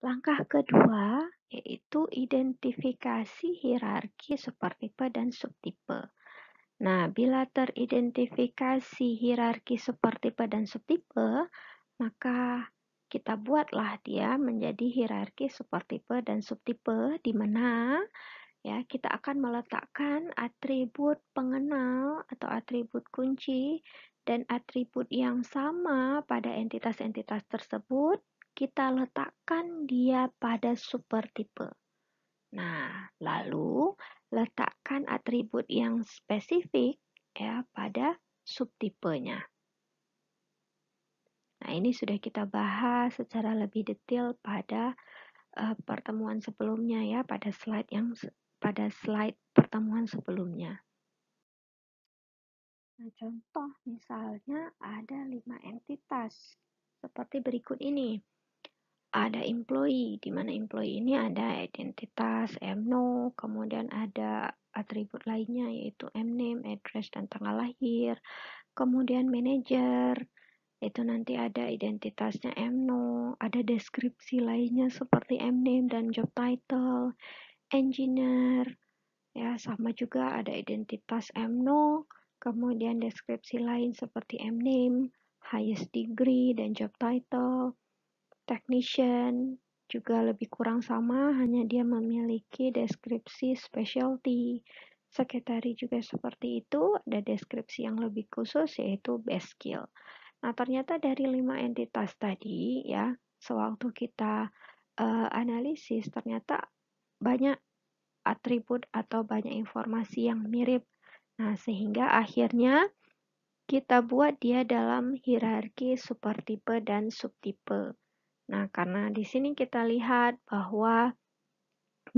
Langkah kedua yaitu identifikasi hierarki supertipe dan subtipe. Nah, bila teridentifikasi hierarki supertipe dan subtipe, maka kita buatlah dia menjadi hierarki supertipe dan subtipe di mana ya kita akan meletakkan atribut pengenal atau atribut kunci dan atribut yang sama pada entitas-entitas tersebut kita letakkan dia pada super tipe, Nah, lalu letakkan atribut yang spesifik ya pada subtipenya. Nah, ini sudah kita bahas secara lebih detail pada uh, pertemuan sebelumnya ya, pada slide yang pada slide pertemuan sebelumnya. Nah, contoh misalnya ada lima entitas seperti berikut ini ada employee, di mana employee ini ada identitas, MNO, kemudian ada atribut lainnya yaitu MNAME, address dan tanggal lahir, kemudian manager, itu nanti ada identitasnya MNO, ada deskripsi lainnya seperti MNAME dan job title, engineer, ya sama juga ada identitas MNO, kemudian deskripsi lain seperti MNAME, highest degree dan job title, technician juga lebih kurang sama, hanya dia memiliki deskripsi specialty. Sekretari juga seperti itu, ada deskripsi yang lebih khusus yaitu best skill. Nah, ternyata dari lima entitas tadi ya, sewaktu kita uh, analisis ternyata banyak atribut atau banyak informasi yang mirip. Nah, sehingga akhirnya kita buat dia dalam hierarki super tipe dan subtipe. Nah, karena di sini kita lihat bahwa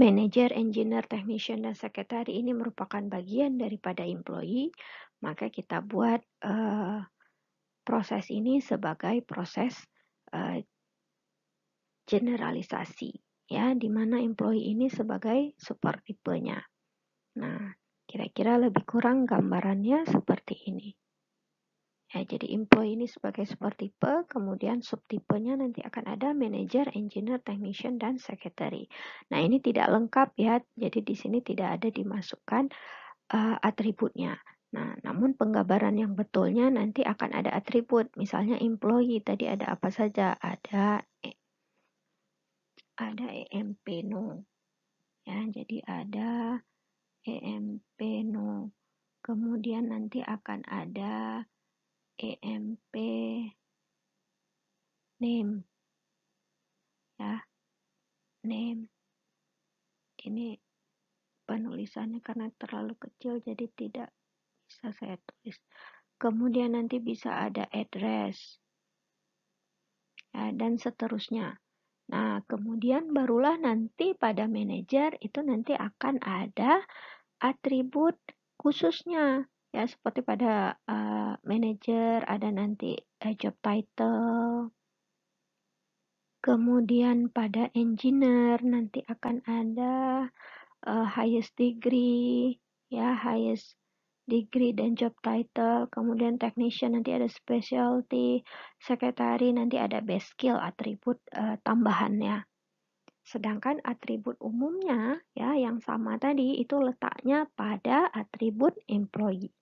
manager, engineer, technician, dan sekretari ini merupakan bagian daripada employee, maka kita buat uh, proses ini sebagai proses uh, generalisasi, ya, di mana employee ini sebagai super tipenya. Nah, kira-kira lebih kurang gambarannya seperti ini. Ya, jadi employee ini sebagai tipe, kemudian subtipenya nanti akan ada manager, engineer, technician, dan secretary. Nah, ini tidak lengkap ya, jadi di sini tidak ada dimasukkan uh, atributnya. Nah, namun penggambaran yang betulnya nanti akan ada atribut, misalnya employee tadi ada apa saja, ada e, ada EMP no. Ya, jadi ada EMP no. Kemudian nanti akan ada emp name ya name ini penulisannya karena terlalu kecil jadi tidak bisa saya tulis kemudian nanti bisa ada address ya, dan seterusnya Nah, kemudian barulah nanti pada manager itu nanti akan ada atribut khususnya ya seperti pada uh, eh, manager ada nanti uh, job title kemudian pada engineer nanti akan ada uh, highest degree ya highest degree dan job title kemudian technician nanti ada specialty sekretari nanti ada best skill atribut uh, tambahannya Sedangkan atribut umumnya ya yang sama tadi itu letaknya pada atribut employee.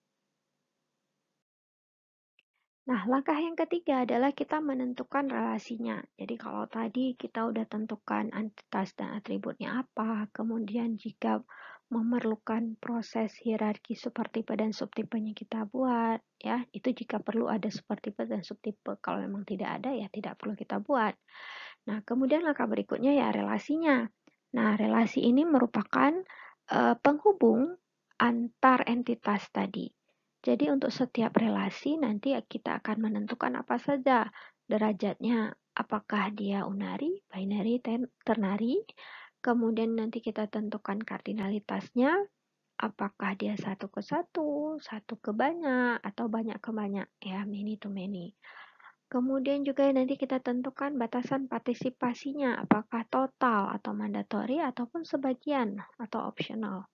Nah, langkah yang ketiga adalah kita menentukan relasinya. Jadi, kalau tadi kita udah tentukan entitas dan atributnya apa, kemudian jika memerlukan proses hierarki pada dan subtipenya kita buat, ya, itu jika perlu ada subtipe dan subtipe. Kalau memang tidak ada, ya tidak perlu kita buat. Nah, kemudian langkah berikutnya ya relasinya. Nah, relasi ini merupakan e, penghubung antar entitas tadi. Jadi untuk setiap relasi nanti kita akan menentukan apa saja derajatnya. Apakah dia unari, binary, ternari. Kemudian nanti kita tentukan kardinalitasnya. Apakah dia satu ke satu, satu ke banyak, atau banyak ke banyak. Ya, many to many. Kemudian juga nanti kita tentukan batasan partisipasinya, apakah total atau mandatory ataupun sebagian atau optional.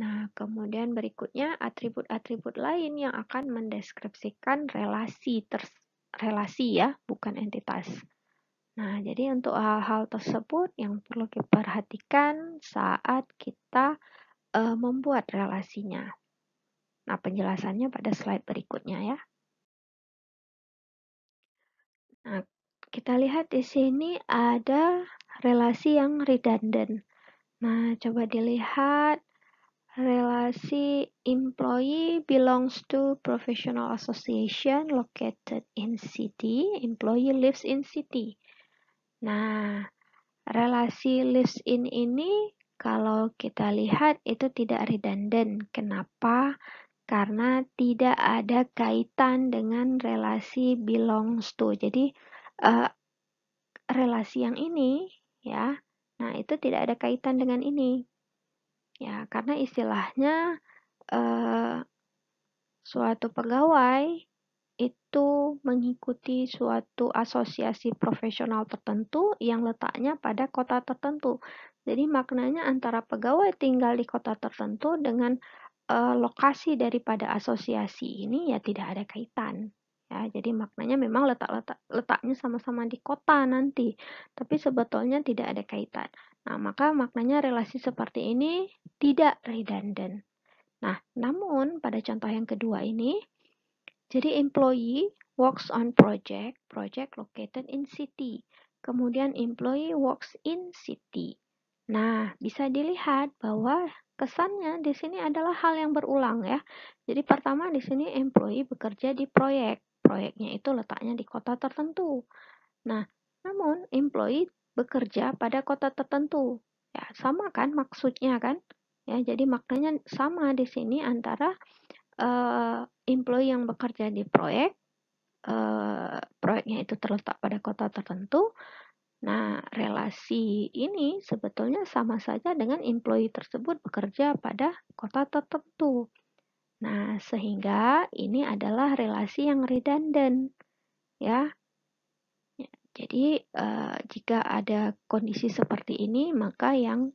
Nah, kemudian berikutnya atribut-atribut lain yang akan mendeskripsikan relasi ter relasi ya, bukan entitas. Nah, jadi untuk hal-hal tersebut yang perlu kita perhatikan saat kita e, membuat relasinya. Nah, penjelasannya pada slide berikutnya ya. Nah, kita lihat di sini ada relasi yang redundant. Nah, coba dilihat Relasi employee belongs to professional association located in city. Employee lives in city. Nah, relasi lives in ini kalau kita lihat itu tidak redundant. Kenapa? Karena tidak ada kaitan dengan relasi belongs to. Jadi uh, relasi yang ini ya. Nah, itu tidak ada kaitan dengan ini ya karena istilahnya eh, suatu pegawai itu mengikuti suatu asosiasi profesional tertentu yang letaknya pada kota tertentu. Jadi maknanya antara pegawai tinggal di kota tertentu dengan eh, lokasi daripada asosiasi ini ya tidak ada kaitan ya jadi maknanya memang letak-letak letaknya sama-sama di kota nanti tapi sebetulnya tidak ada kaitan nah maka maknanya relasi seperti ini tidak redundant nah namun pada contoh yang kedua ini jadi employee works on project project located in city kemudian employee works in city nah bisa dilihat bahwa kesannya di sini adalah hal yang berulang ya. Jadi pertama di sini employee bekerja di proyek proyeknya itu letaknya di kota tertentu. Nah, namun employee bekerja pada kota tertentu. Ya, sama kan maksudnya kan? Ya, jadi maknanya sama di sini antara uh, employee yang bekerja di proyek uh, proyeknya itu terletak pada kota tertentu. Nah, relasi ini sebetulnya sama saja dengan employee tersebut bekerja pada kota tertentu. Nah, sehingga ini adalah relasi yang redundant, ya. ya. Jadi, eh, jika ada kondisi seperti ini, maka yang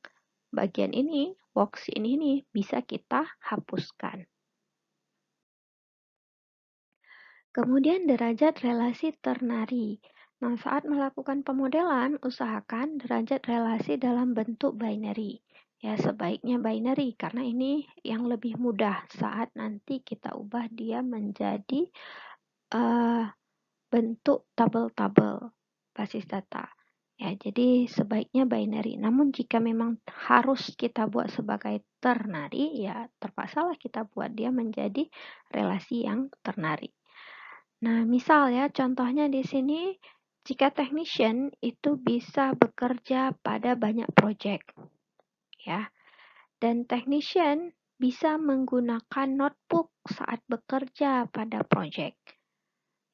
bagian ini, box ini, ini bisa kita hapuskan. Kemudian derajat relasi ternari. Nah, saat melakukan pemodelan, usahakan derajat relasi dalam bentuk binary ya sebaiknya binary karena ini yang lebih mudah saat nanti kita ubah dia menjadi uh, bentuk tabel-tabel basis data ya jadi sebaiknya binary namun jika memang harus kita buat sebagai ternary ya terpaksalah kita buat dia menjadi relasi yang ternary nah misal ya contohnya di sini jika technician itu bisa bekerja pada banyak project ya. Dan technician bisa menggunakan notebook saat bekerja pada project.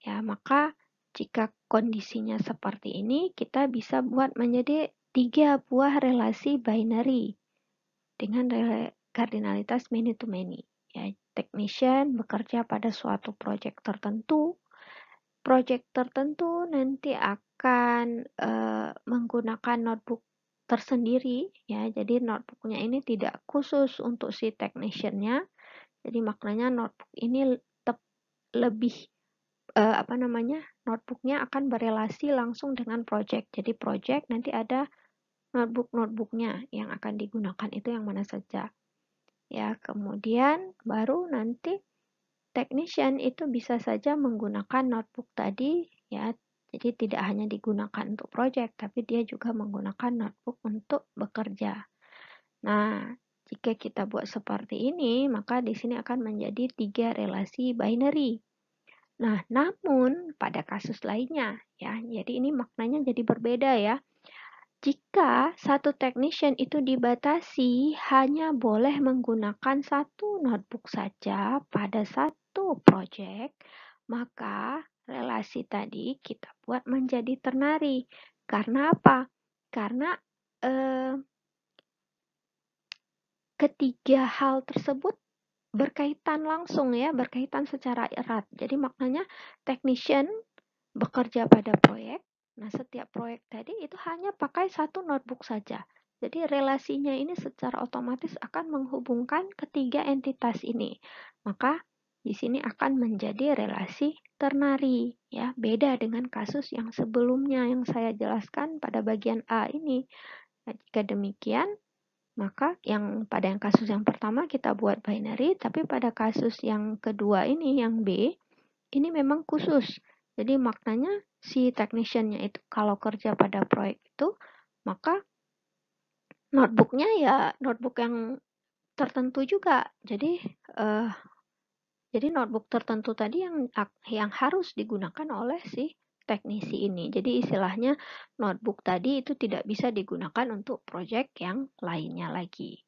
Ya, maka jika kondisinya seperti ini, kita bisa buat menjadi tiga buah relasi binary dengan kardinalitas many to many. Ya, technician bekerja pada suatu proyek tertentu. Proyek tertentu nanti akan uh, menggunakan notebook tersendiri ya. Jadi notebooknya ini tidak khusus untuk si techniciannya. Jadi maknanya notebook ini tetap lebih eh, apa namanya notebooknya akan berelasi langsung dengan project. Jadi project nanti ada notebook notebooknya yang akan digunakan itu yang mana saja. Ya kemudian baru nanti technician itu bisa saja menggunakan notebook tadi ya jadi tidak hanya digunakan untuk project, tapi dia juga menggunakan notebook untuk bekerja. Nah, jika kita buat seperti ini, maka di sini akan menjadi tiga relasi binary. Nah, namun pada kasus lainnya, ya, jadi ini maknanya jadi berbeda ya. Jika satu technician itu dibatasi hanya boleh menggunakan satu notebook saja pada satu project, maka relasi tadi kita buat menjadi ternari. Karena apa? Karena eh, ketiga hal tersebut berkaitan langsung ya, berkaitan secara erat. Jadi maknanya technician bekerja pada proyek. Nah, setiap proyek tadi itu hanya pakai satu notebook saja. Jadi relasinya ini secara otomatis akan menghubungkan ketiga entitas ini. Maka di sini akan menjadi relasi ternari ya beda dengan kasus yang sebelumnya yang saya jelaskan pada bagian A ini nah, jika demikian maka yang pada yang kasus yang pertama kita buat binary tapi pada kasus yang kedua ini yang B ini memang khusus jadi maknanya si technician-nya itu kalau kerja pada proyek itu maka notebooknya ya notebook yang tertentu juga jadi uh, jadi notebook tertentu tadi yang yang harus digunakan oleh si teknisi ini. Jadi istilahnya notebook tadi itu tidak bisa digunakan untuk project yang lainnya lagi.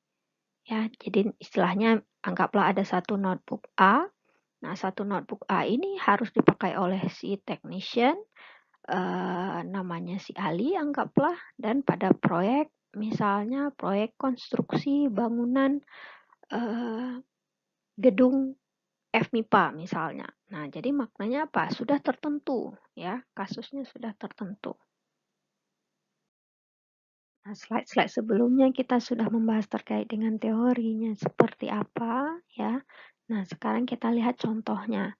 Ya, jadi istilahnya anggaplah ada satu notebook A. Nah, satu notebook A ini harus dipakai oleh si technician eh, namanya si Ali anggaplah dan pada proyek misalnya proyek konstruksi bangunan eh, gedung FMIPA misalnya. Nah, jadi maknanya apa? Sudah tertentu, ya. Kasusnya sudah tertentu. Nah, slide-slide sebelumnya kita sudah membahas terkait dengan teorinya seperti apa, ya. Nah, sekarang kita lihat contohnya.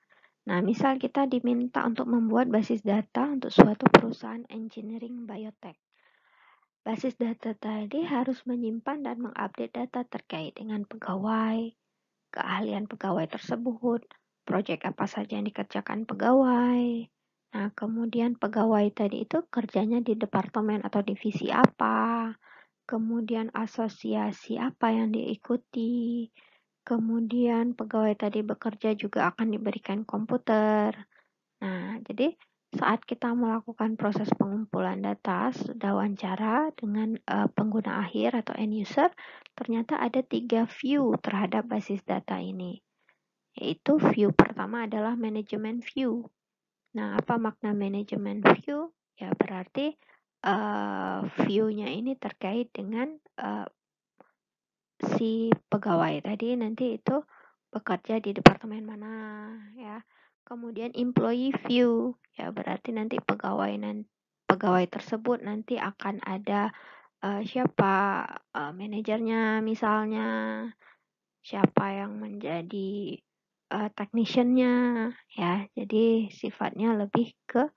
Nah, misal kita diminta untuk membuat basis data untuk suatu perusahaan engineering biotech. Basis data tadi harus menyimpan dan mengupdate data terkait dengan pegawai, keahlian pegawai tersebut, proyek apa saja yang dikerjakan pegawai. Nah, kemudian pegawai tadi itu kerjanya di departemen atau divisi apa, kemudian asosiasi apa yang diikuti, kemudian pegawai tadi bekerja juga akan diberikan komputer. Nah, jadi saat kita melakukan proses pengumpulan data, sudah wawancara dengan uh, pengguna akhir atau end user, ternyata ada tiga view terhadap basis data ini. Yaitu view pertama adalah management view. Nah, apa makna management view? Ya, berarti uh, view-nya ini terkait dengan uh, si pegawai tadi nanti itu bekerja di departemen mana ya. Kemudian employee view, ya berarti nanti pegawai nanti pegawai tersebut nanti akan ada uh, siapa uh, manajernya misalnya, siapa yang menjadi uh, techniciannya, ya. Jadi sifatnya lebih ke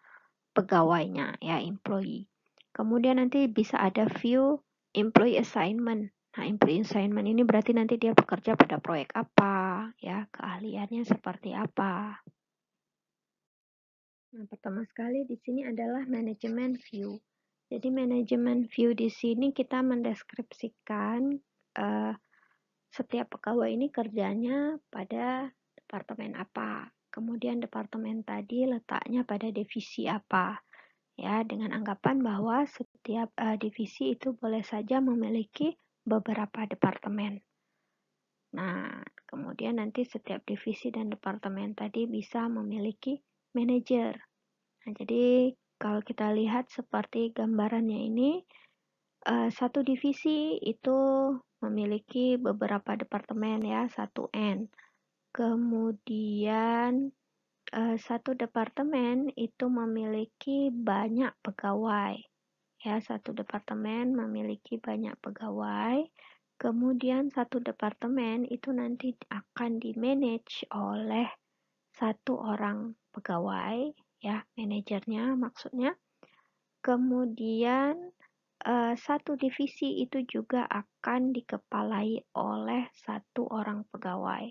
pegawainya, ya employee. Kemudian nanti bisa ada view employee assignment. Nah, employee assignment ini berarti nanti dia bekerja pada proyek apa, ya, keahliannya seperti apa. Nah, pertama sekali di sini adalah manajemen view. Jadi manajemen view di sini kita mendeskripsikan uh, setiap pegawai ini kerjanya pada departemen apa, kemudian departemen tadi letaknya pada divisi apa. Ya, dengan anggapan bahwa setiap uh, divisi itu boleh saja memiliki beberapa departemen. Nah, kemudian nanti setiap divisi dan departemen tadi bisa memiliki Manager. Nah, jadi kalau kita lihat seperti gambarannya ini, eh, satu divisi itu memiliki beberapa departemen ya, satu N. Kemudian eh, satu departemen itu memiliki banyak pegawai. Ya, satu departemen memiliki banyak pegawai. Kemudian satu departemen itu nanti akan di-manage oleh satu orang pegawai ya manajernya maksudnya kemudian uh, satu divisi itu juga akan dikepalai oleh satu orang pegawai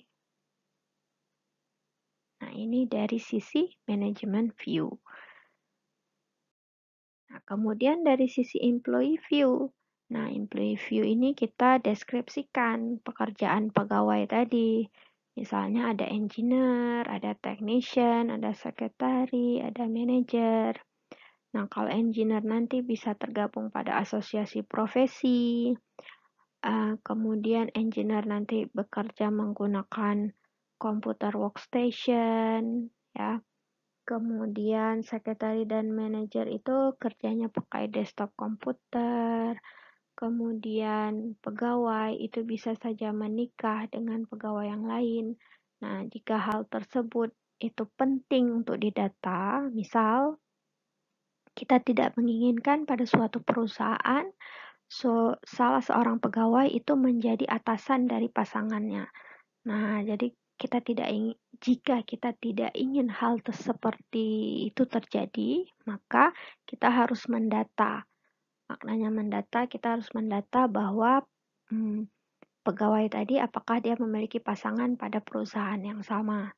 nah ini dari sisi manajemen view nah kemudian dari sisi employee view Nah, employee view ini kita deskripsikan pekerjaan pegawai tadi. Misalnya ada engineer, ada technician, ada sekretari, ada manager. Nah, kalau engineer nanti bisa tergabung pada asosiasi profesi. Uh, kemudian engineer nanti bekerja menggunakan komputer workstation, ya. Kemudian sekretari dan manager itu kerjanya pakai desktop komputer, Kemudian pegawai itu bisa saja menikah dengan pegawai yang lain. Nah, jika hal tersebut itu penting untuk didata, misal kita tidak menginginkan pada suatu perusahaan so, salah seorang pegawai itu menjadi atasan dari pasangannya. Nah, jadi kita tidak ingin jika kita tidak ingin hal seperti itu terjadi, maka kita harus mendata Maknanya mendata, kita harus mendata bahwa hmm, pegawai tadi apakah dia memiliki pasangan pada perusahaan yang sama.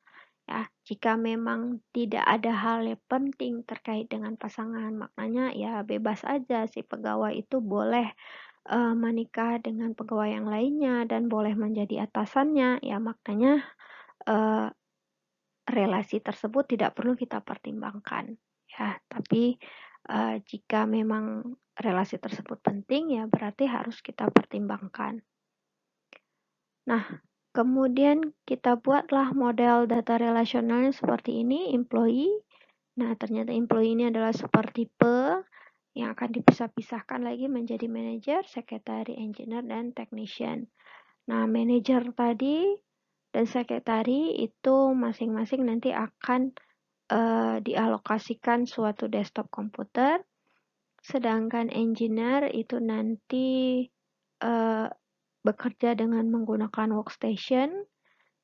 Ya, jika memang tidak ada hal yang penting terkait dengan pasangan, maknanya ya bebas aja si pegawai itu boleh uh, menikah dengan pegawai yang lainnya dan boleh menjadi atasannya. Ya, maknanya uh, relasi tersebut tidak perlu kita pertimbangkan. Ya, tapi uh, jika memang relasi tersebut penting, ya berarti harus kita pertimbangkan. Nah, kemudian kita buatlah model data relasionalnya seperti ini, employee. Nah, ternyata employee ini adalah seperti pe, yang akan dipisah-pisahkan lagi menjadi manager, sekretari, engineer, dan technician. Nah, manager tadi dan sekretari itu masing-masing nanti akan uh, dialokasikan suatu desktop komputer sedangkan engineer itu nanti uh, bekerja dengan menggunakan workstation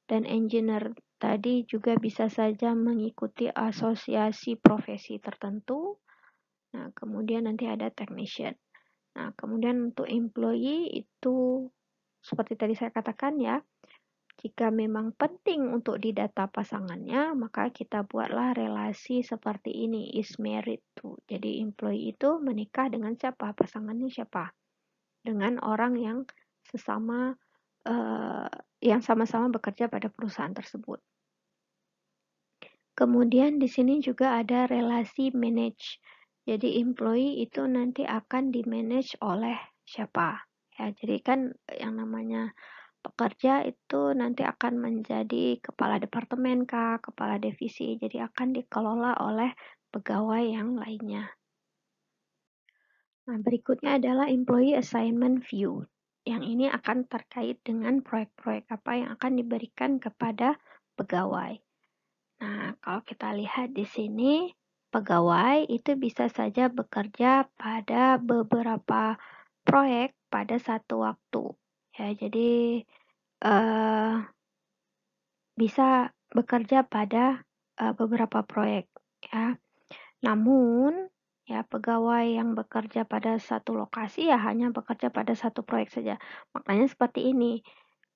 dan engineer tadi juga bisa saja mengikuti asosiasi profesi tertentu. Nah, kemudian nanti ada technician. Nah, kemudian untuk employee itu seperti tadi saya katakan ya, jika memang penting untuk didata pasangannya, maka kita buatlah relasi seperti ini, is married to. Jadi employee itu menikah dengan siapa? Pasangannya siapa? Dengan orang yang sesama uh, yang sama-sama bekerja pada perusahaan tersebut. Kemudian di sini juga ada relasi manage. Jadi employee itu nanti akan di-manage oleh siapa? Ya, jadi kan yang namanya pekerja itu nanti akan menjadi kepala departemen kah, kepala divisi, jadi akan dikelola oleh pegawai yang lainnya. Nah, berikutnya adalah employee assignment view. Yang ini akan terkait dengan proyek-proyek apa yang akan diberikan kepada pegawai. Nah, kalau kita lihat di sini, pegawai itu bisa saja bekerja pada beberapa proyek pada satu waktu. Ya, jadi uh, bisa bekerja pada uh, beberapa proyek ya. Namun ya pegawai yang bekerja pada satu lokasi ya hanya bekerja pada satu proyek saja. Maknanya seperti ini.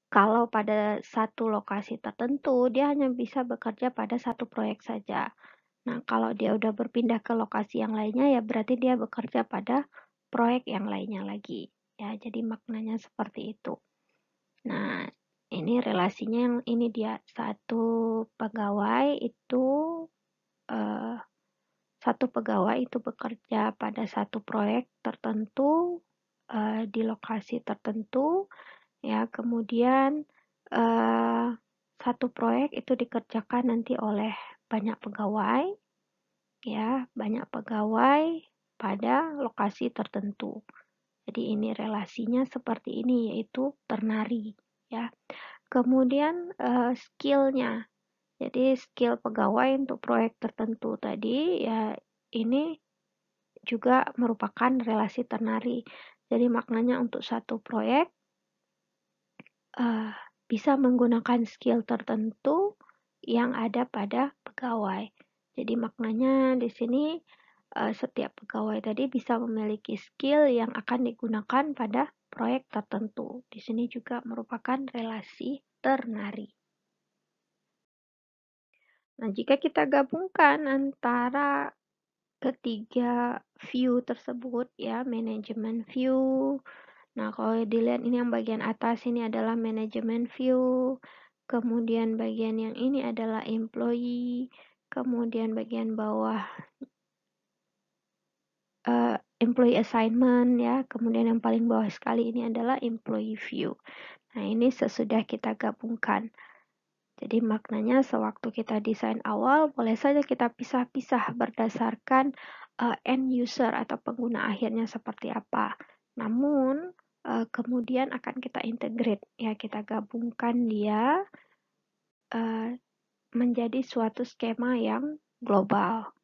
Kalau pada satu lokasi tertentu dia hanya bisa bekerja pada satu proyek saja. Nah, kalau dia udah berpindah ke lokasi yang lainnya ya berarti dia bekerja pada proyek yang lainnya lagi. Ya, jadi maknanya seperti itu. Nah, ini relasinya yang ini dia satu pegawai itu eh, satu pegawai itu bekerja pada satu proyek tertentu eh, di lokasi tertentu ya kemudian eh, satu proyek itu dikerjakan nanti oleh banyak pegawai ya banyak pegawai pada lokasi tertentu jadi ini relasinya seperti ini yaitu ternari, ya. Kemudian uh, skillnya, jadi skill pegawai untuk proyek tertentu tadi ya ini juga merupakan relasi ternari. Jadi maknanya untuk satu proyek uh, bisa menggunakan skill tertentu yang ada pada pegawai. Jadi maknanya di sini Eh, setiap pegawai tadi bisa memiliki skill yang akan digunakan pada proyek tertentu. Di sini juga merupakan relasi ternari. Nah, jika kita gabungkan antara ketiga view tersebut ya, manajemen view. Nah, kalau dilihat ini yang bagian atas ini adalah manajemen view, kemudian bagian yang ini adalah employee, kemudian bagian bawah uh, employee assignment ya. Kemudian yang paling bawah sekali ini adalah employee view. Nah, ini sesudah kita gabungkan. Jadi maknanya sewaktu kita desain awal boleh saja kita pisah-pisah berdasarkan uh, end user atau pengguna akhirnya seperti apa. Namun uh, kemudian akan kita integrate ya kita gabungkan dia uh, menjadi suatu skema yang global.